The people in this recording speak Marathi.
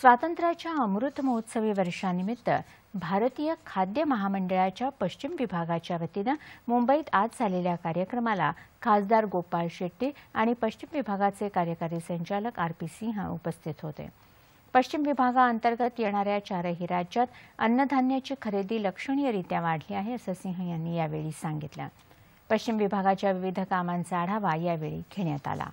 स्वातंत्र्याच्या अमृत महोत्सवी वर्षानिमित्त भारतीय खाद्य महामंडळाच्या पश्चिम विभागाच्या वतीनं मुंबईत आज झालेल्या कार्यक्रमाला खासदार गोपाळ शेट्टी आणि पश्चिम विभागाचे कार्यकारी संचालक आर पी सिंह उपस्थित होते पश्चिम विभागाअंतर्गत येणाऱ्या चारही राज्यात अन्नधान्याची खरेदी लक्षणीयरित्या वाढली आहे असं सिंह यांनी यावेळी सांगितलं पश्चिम विभागाच्या विविध कामांचा आढावा यावेळी घेण्यात आला